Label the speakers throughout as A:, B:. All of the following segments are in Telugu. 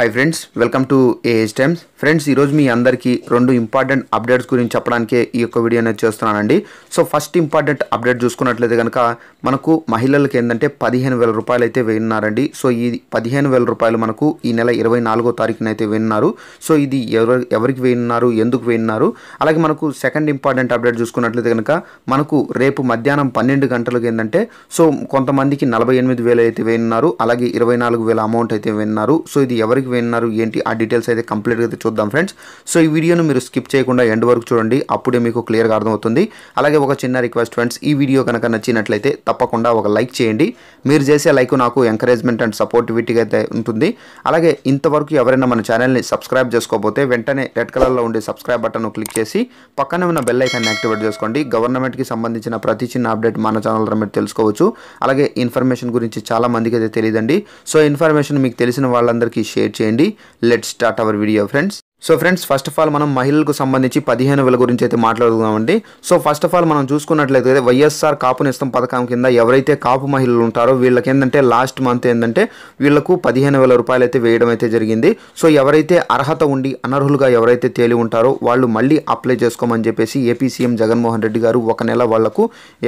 A: hi friends welcome to age times friends ఈరోజు మీ అందరికీ రెండు ఇంపార్టెంట్ అప్డేట్స్ గురించి చెప్పడానికే ఈ యొక్క వీడియో అనేది చేస్తున్నానండి సో ఫస్ట్ ఇంపార్టెంట్ అప్డేట్ చూసుకున్నట్లయితే కనుక మనకు మహిళలకు ఏంటంటే పదిహేను వేల రూపాయలు అయితే వేయన్నారండి సో ఈ పదిహేను వేల రూపాయలు మనకు ఈ నెల ఇరవై నాలుగో తారీఖున అయితే వేయన్నారు సో ఇది ఎవరు ఎవరికి వేయన్నారు ఎందుకు వేయన్నారు అలాగే మనకు సెకండ్ ఇంపార్టెంట్ అప్డేట్ చూసుకున్నట్లయితే కనుక మనకు రేపు మధ్యాహ్నం పన్నెండు గంటలకు ఏంటంటే సో కొంతమందికి నలభై ఎనిమిది వేలు అయితే వేయన్నారు అలాగే ఇరవై నాలుగు వేల అమౌంట్ అయితే వేయన్నారు సో ఇది ఎవరికి విన్నారు ఏంటి ఆ డీటెయిల్స్ అయితే కంప్లీట్గా అయితే చూద్దాం ఫ్రెండ్స్ సో ఈ వీడియోను మీరు స్కిప్ చేయకుండా ఎండ్ వరకు చూడండి అప్పుడే మీకు క్లియర్గా అర్థమవుతుంది అలాగే ఒక చిన్న రిక్వెస్ట్ ఫ్రెండ్స్ ఈ వీడియో కనుక నచ్చినట్లయితే తప్పకుండా ఒక లైక్ చేయండి మీరు చేసే లైక్ నాకు ఎంకరేజ్మెంట్ అండ్ సపోర్టివిటీగా అయితే ఉంటుంది అలాగే ఇంతవరకు ఎవరైనా మన ఛానల్ని సబ్స్క్రైబ్ చేసుకోకపోతే వెంటనే రెడ్ కలర్లో ఉండే సబ్స్క్రైబ్ బటన్ను క్లిక్ చేసి పక్కనే ఉన్న బెల్ ఐకాన్ని యాక్టివేట్ చేసుకోండి గవర్నమెంట్కి సంబంధించిన ప్రతి చిన్న అప్డేట్ మన ఛానల్ మీరు తెలుసుకోవచ్చు అలాగే ఇన్ఫర్మేషన్ గురించి చాలా మందికి అయితే తెలియదండి సో ఇన్ఫర్మేషన్ మీకు తెలిసిన వాళ్ళందరికీ షేర్ చేయండి let start our video friends so friends first of all మనం మహిళలకు సంబంధించి పదిహేను వేల గురించి అయితే మాట్లాడుకుందామండి సో ఫస్ట్ ఆఫ్ ఆల్ మనం చూసుకున్నట్లయితే వైఎస్ఆర్ కాపు నిస్తం పథకం కింద ఎవరైతే కాపు మహిళలు ఉంటారో వీళ్ళకి ఏంటంటే లాస్ట్ మంత్ ఏంటంటే వీళ్ళకు పదిహేను వేల రూపాయలు అయితే వేయడం అయితే జరిగింది సో ఎవరైతే అర్హత ఉండి అనర్హులుగా ఎవరైతే తేలి ఉంటారో వాళ్ళు మళ్ళీ అప్లై చేసుకోమని చెప్పేసి ఏపీ సీఎం జగన్మోహన్ రెడ్డి గారు ఒక నెల వాళ్లకు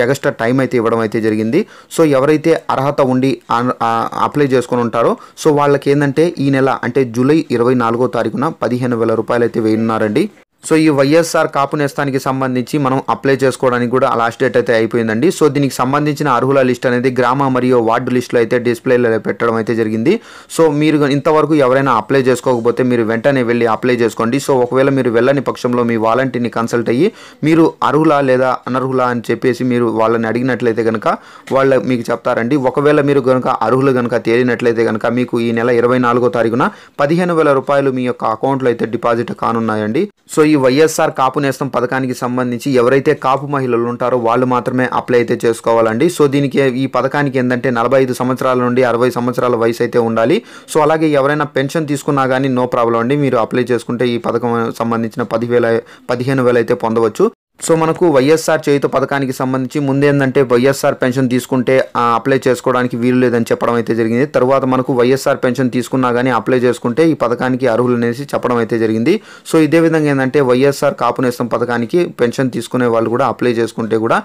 A: ఎక్స్ట్రా టైం అయితే ఇవ్వడం అయితే జరిగింది సో ఎవరైతే అర్హత ఉండి అప్లై చేసుకుని ఉంటారో సో వాళ్ళకి ఏంటంటే ఈ నెల అంటే జూలై ఇరవై నాలుగో తారీఖున పదిహేను వేల రూపాయలు అయితే వేయనున్నారండి సో ఈ వైఎస్ఆర్ కాపు నేస్తానికి సంబంధించి మనం అప్లై చేసుకోవడానికి కూడా లాస్ట్ డేట్ అయితే అయిపోయిందండి సో దీనికి సంబంధించిన అర్హుల లిస్ట్ అనేది గ్రామ మరియు వార్డు లిస్టులో అయితే డిస్ప్లేలో పెట్టడం అయితే జరిగింది సో మీరు ఇంతవరకు ఎవరైనా అప్లై చేసుకోకపోతే మీరు వెంటనే వెళ్ళి అప్లై చేసుకోండి సో ఒకవేళ మీరు వెళ్ళని పక్షంలో మీ వాలంటీర్ని కన్సల్ట్ అయ్యి మీరు అర్హులా లేదా అనర్హుల అని చెప్పేసి మీరు వాళ్ళని అడిగినట్లయితే కనుక వాళ్ళు మీకు చెప్తారండి ఒకవేళ మీరు కనుక అర్హులు కనుక తేలినట్లయితే కనుక మీకు ఈ నెల ఇరవై నాలుగో తారీఖున పదిహేను వేల రూపాయలు మీ యొక్క అకౌంట్లో అయితే డిపాజిట్ కానున్నాయండి సో ఈ వైఎస్ఆర్ కాపు నేస్తం పథకానికి సంబంధించి ఎవరైతే కాపు మహిళలు ఉంటారో వాళ్ళు మాత్రమే అప్లై అయితే చేసుకోవాలండి సో దీనికి ఈ పథకానికి ఏంటంటే నలభై ఐదు సంవత్సరాల నుండి అరవై సంవత్సరాల వయసు అయితే ఉండాలి సో అలాగే ఎవరైనా పెన్షన్ తీసుకున్నా కానీ నో ప్రాబ్లం అండి మీరు అప్లై చేసుకుంటే ఈ పథకం సంబంధించిన పదివేల పదిహేను వేలు అయితే పొందవచ్చు సో మనకు వైఎస్ఆర్ చేయుత పథకానికి సంబంధించి ముందేందంటే వైఎస్ఆర్ పెన్షన్ తీసుకుంటే అప్లై చేసుకోవడానికి వీలు లేదని చెప్పడం అయితే జరిగింది తర్వాత మనకు వైఎస్ఆర్ పెన్షన్ తీసుకున్నా కానీ అప్లై చేసుకుంటే ఈ పథకానికి అర్హులు అనేసి చెప్పడం అయితే జరిగింది సో ఇదే విధంగా ఏంటంటే వైఎస్ఆర్ కాపునేస్తం పథకానికి పెన్షన్ తీసుకునే వాళ్ళు కూడా అప్లై చేసుకుంటే కూడా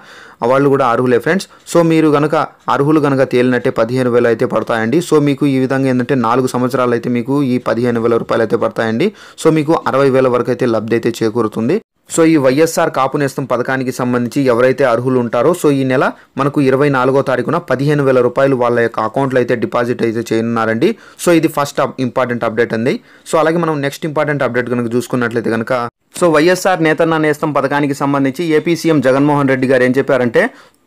A: వాళ్ళు కూడా అర్హులే ఫ్రెండ్స్ సో మీరు కనుక అర్హులు కనుక తేలినట్టే పదిహేను వేలు అయితే పడతాయండి సో మీకు ఈ విధంగా ఏంటంటే నాలుగు సంవత్సరాలు అయితే మీకు ఈ పదిహేను వేల రూపాయలు అయితే పడతాయండి సో మీకు అరవై వేల వరకు అయితే లబ్ధి అయితే చేకూరుతుంది సో ఈ వైఎస్ఆర్ కాపునేస్తం పథకానికి సంబంధించి ఎవరైతే అర్హులు ఉంటారో సో ఈ నెల మనకు ఇరవై నాలుగో తారీఖున పదిహేను వేల రూపాయలు వాళ్ళ యొక్క అకౌంట్లో అయితే డిపాజిట్ అయితే చేయనున్నారండి సో ఇది ఫస్ట్ ఇంపార్టెంట్ అప్డేట్ అండి సో అలాగే మనం నెక్స్ట్ ఇంపార్టెంట్ అప్డేట్ కనుక చూసుకున్నట్లయితే కనుక సో వైఎస్ఆర్ నేతన్న నేస్తం పథకానికి సంబంధించి ఏపీ సీఎం జగన్మోహన్ రెడ్డి గారు ఏం చెప్పారంటే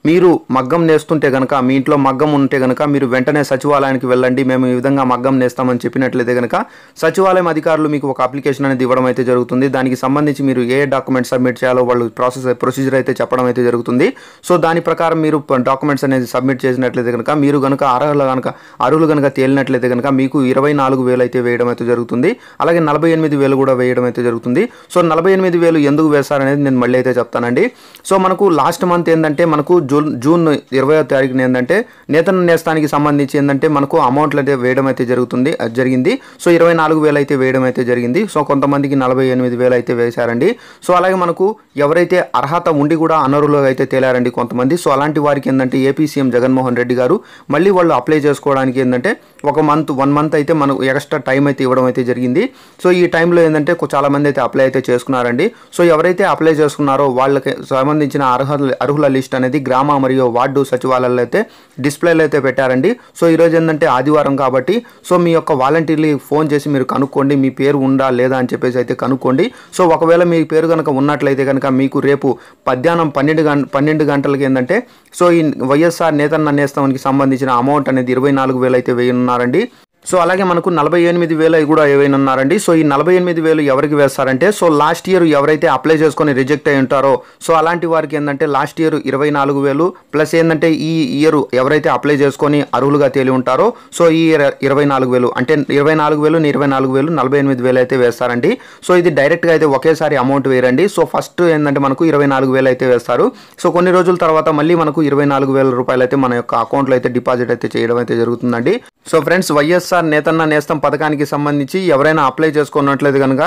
A: మీరు మగ్గం నేస్తుంటే గనక మీ ఇంట్లో మగ్గం ఉంటే కనుక మీరు వెంటనే సచివాలయానికి వెళ్ళండి మేము ఈ విధంగా మగ్గం నేస్తామని చెప్పినట్లయితే గనక సచివాలయం అధికారులు మీకు ఒక అప్లికేషన్ అనేది ఇవ్వడం అయితే జరుగుతుంది దానికి సంబంధించి మీరు ఏ డాక్యుమెంట్ సబ్మిట్ చేయాలో వాళ్ళు ప్రాసెస్ ప్రొసీజర్ అయితే చెప్పడం అయితే జరుగుతుంది సో దాని ప్రకారం మీరు డాక్యుమెంట్స్ అనేది సబ్మిట్ చేసినట్లయితే కనుక మీరు కనుక అర్హులు కనుక అర్హులు కనుక తేలినట్లయితే కనుక మీకు ఇరవై నాలుగు వేలు అయితే వేయడం అయితే జరుగుతుంది అలాగే నలభై ఎనిమిది వేలు కూడా వేయడం అయితే జరుగుతుంది సో నలభై ఎనిమిది వేలు ఎందుకు వేస్తారనేది నేను మళ్ళీ అయితే చెప్తానండి సో మనకు లాస్ట్ మంత్ ఏంటంటే మనకు జూన్ జూన్ ఇరవయో తారీఖున ఏంటంటే నేతన నేస్తానికి సంబంధించి ఏంటంటే మనకు అమౌంట్లు అయితే వేయడం అయితే జరుగుతుంది జరిగింది సో ఇరవై నాలుగు వేలు అయితే వేయడం అయితే జరిగింది సో కొంతమందికి నలభై ఎనిమిది వేలు అయితే వేశారండి సో అలాగే మనకు ఎవరైతే అర్హత ఉండి కూడా అనరులు అయితే తేలారండి కొంతమంది సో అలాంటి వారికి ఏంటంటే ఏపీ సీఎం జగన్మోహన్ రెడ్డి గారు మళ్ళీ వాళ్ళు అప్లై చేసుకోవడానికి ఏంటంటే ఒక మంత్ వన్ మంత్ అయితే మనకు ఎక్స్ట్రా టైం అయితే ఇవ్వడం అయితే జరిగింది సో ఈ టైంలో ఏంటంటే చాలామంది అయితే అప్లై అయితే చేసుకున్నారండి సో ఎవరైతే అప్లై చేసుకున్నారో వాళ్ళకి సంబంధించిన అర్హత అర్హుల లిస్ట్ అనేది గ్రామ గ్రామ మరియు వార్డు సచివాలయాల్లో అయితే డిస్ప్లేలో అయితే పెట్టారండి సో ఈరోజు ఏంటంటే ఆదివారం కాబట్టి సో మీ యొక్క వాలంటీర్లు ఫోన్ చేసి మీరు కనుక్కోండి మీ పేరు ఉందా లేదా అని చెప్పేసి అయితే కనుక్కోండి సో ఒకవేళ మీ పేరు కనుక ఉన్నట్లయితే కనుక మీకు రేపు మధ్యాహ్నం పన్నెండు గంట పన్నెండు గంటలకి ఏంటంటే సో ఈ వైఎస్ఆర్ నేతన్న నేస్తానికి సంబంధించిన అమౌంట్ అనేది ఇరవై నాలుగు వేలు అయితే వేయనున్నారండి సో అలాగే మనకు నలభై ఎనిమిది వేలు కూడా ఏవైనా ఉన్నారండి సో ఈ నలభై ఎనిమిది వేలు ఎవరికి వేస్తారంటే సో లాస్ట్ ఇయర్ ఎవరైతే అప్లై చేసుకొని రిజెక్ట్ అయి ఉంటారో సో అలాంటి వారికి ఏంటంటే లాస్ట్ ఇయర్ ఇరవై నాలుగు వేలు ప్లస్ ఏంటంటే ఈ ఇయర్ ఎవరైతే అప్లై చేసుకొని అర్హులుగా తేలి ఉంటారో సో ఈ ఇరవై నాలుగు వేలు అంటే ఇరవై నాలుగు వేలు ఇరవై నాలుగు వేలు నలభై ఎనిమిది వేలు అయితే వేస్తారండి సో ఇది డైరెక్ట్గా అయితే ఒకేసారి అమౌంట్ వేయరండి సో ఫస్ట్ ఏంటంటే మనకు ఇరవై నాలుగు వేలు అయితే వేస్తారు సో కొన్ని రోజుల తర్వాత మళ్ళీ మనకు ఇరవై నాలుగు వేల రూపాయలు అయితే మన యొక్క అకౌంట్లో అయితే డిపాజిట్ అయితే చేయడం అయితే జరుగుతుందండి so friends YS YSR Nethanna Nestham పథకానికి సంబంధించి ఎవరైనా అప్లై చేసుకున్నట్లయితే కనుక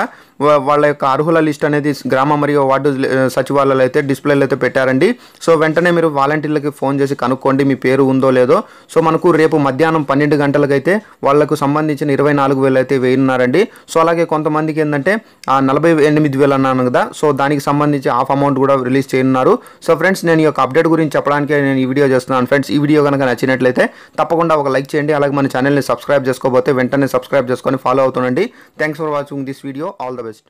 A: వాళ్ళ యొక్క అర్హుల లిస్ట్ అనేది గ్రామ మరియు వార్డు సచివాలయాలు అయితే డిస్ప్లేలో అయితే పెట్టారండి సో వెంటనే మీరు వాలంటీర్లకి ఫోన్ చేసి కనుక్కోండి మీ పేరు ఉందో లేదో సో మనకు రేపు మధ్యాహ్నం పన్నెండు గంటలకైతే వాళ్ళకు సంబంధించిన ఇరవై నాలుగు వేలు అయితే వేయనున్నారండి సో అలాగే కొంతమందికి ఏంటంటే ఆ నలభై ఎనిమిది వేలు అన్నాను కదా సో దానికి సంబంధించి హాఫ్ అమౌంట్ కూడా రిలీజ్ చేయనున్నారు సో ఫ్రెండ్స్ నేను ఈ యొక్క అప్డేట్ గురించి చెప్పడానికి నేను ఈ వీడియో చేస్తున్నాను ఫ్రెండ్స్ ఈ వీడియో కనుక నచ్చినట్లయితే తప్పకుండా ఒక లైక్ చేయండి అలాగే మన ఛానల్ని సబ్స్క్రైబ్ చేసుకోండి చేసుకోబోతే వెంటనే సబ్స్క్రైబ్ చేసుకొని ఫాలో అవుతుండండి thanks for watching this video all the best